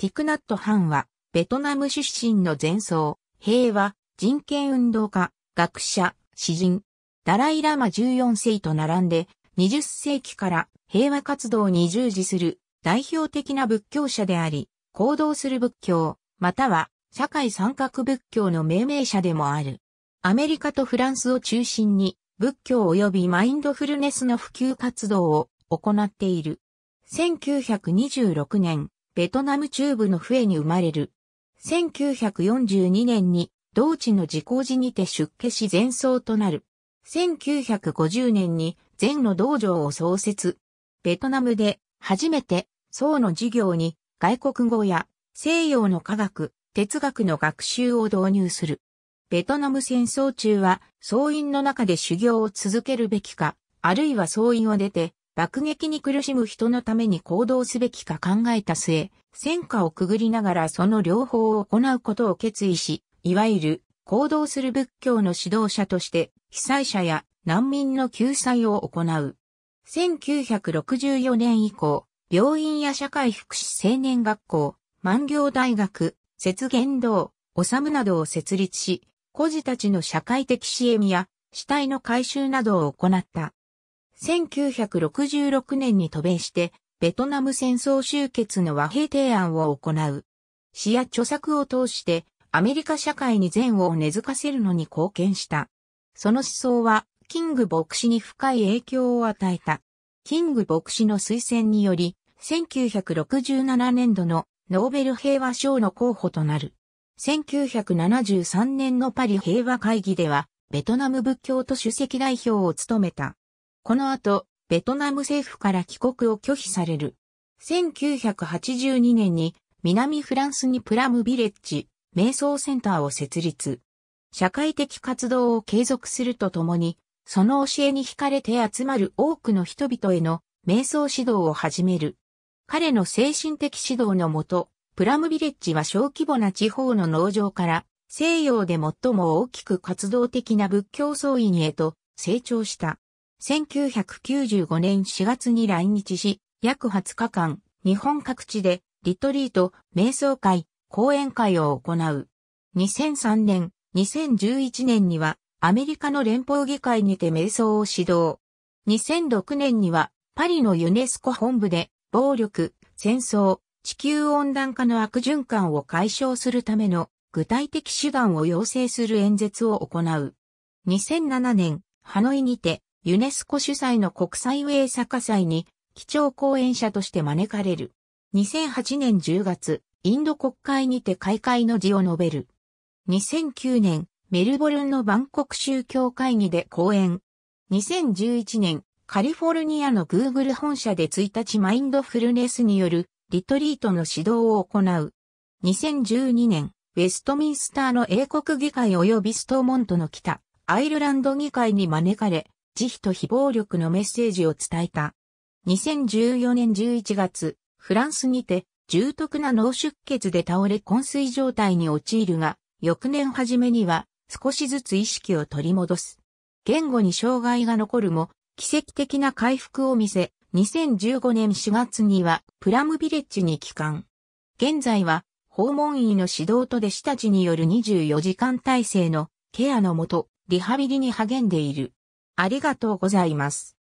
ティクナット・ハンは、ベトナム出身の前奏、平和、人権運動家、学者、詩人、ダライ・ラマ14世と並んで、20世紀から平和活動に従事する代表的な仏教者であり、行動する仏教、または社会三角仏教の命名者でもある。アメリカとフランスを中心に仏教及びマインドフルネスの普及活動を行っている。1926年、ベトナム中部のフエに生まれる。1942年に同地の自行寺にて出家し前奏となる。1950年に禅の道場を創設。ベトナムで初めて僧の授業に外国語や西洋の科学、哲学の学習を導入する。ベトナム戦争中は僧院の中で修行を続けるべきか、あるいは僧院を出て爆撃に苦しむ人のために行動すべきか考えた末、戦火をくぐりながらその両方を行うことを決意し、いわゆる行動する仏教の指導者として被災者や難民の救済を行う。1964年以降、病院や社会福祉青年学校、万行大学、節言道、むなどを設立し、孤児たちの社会的支援や死体の回収などを行った。1966年に渡米して、ベトナム戦争終結の和平提案を行う。詩や著作を通して、アメリカ社会に善を根付かせるのに貢献した。その思想は、キング牧師に深い影響を与えた。キング牧師の推薦により、1967年度のノーベル平和賞の候補となる。1973年のパリ平和会議では、ベトナム仏教と主席代表を務めた。この後、ベトナム政府から帰国を拒否される。1982年に南フランスにプラムビレッジ、瞑想センターを設立。社会的活動を継続するとともに、その教えに惹かれて集まる多くの人々への瞑想指導を始める。彼の精神的指導のもと、プラムビレッジは小規模な地方の農場から西洋で最も大きく活動的な仏教僧院へと成長した。1995年4月に来日し、約20日間、日本各地で、リトリート、瞑想会、講演会を行う。2003年、2011年には、アメリカの連邦議会にて瞑想を指導。2006年には、パリのユネスコ本部で、暴力、戦争、地球温暖化の悪循環を解消するための具体的手段を要請する演説を行う。2007年、ハノイにてユネスコ主催の国際ウェイ作家祭に、基調講演者として招かれる。2008年10月、インド国会にて開会の辞を述べる。2009年、メルボルンのバンコク宗教会議で講演。2011年、カリフォルニアのグーグル本社で1日マインドフルネスによるリトリートの指導を行う。2012年、ウェストミンスターの英国議会及びストーモントの北、アイルランド議会に招かれ、慈悲と非暴力のメッセージを伝えた。2014年11月、フランスにて重篤な脳出血で倒れ昏睡状態に陥るが、翌年初めには少しずつ意識を取り戻す。言語に障害が残るも、奇跡的な回復を見せ、2015年4月にはプラムビレッジに帰還。現在は訪問医の指導と弟子たちによる24時間体制のケアのもと、リハビリに励んでいる。ありがとうございます。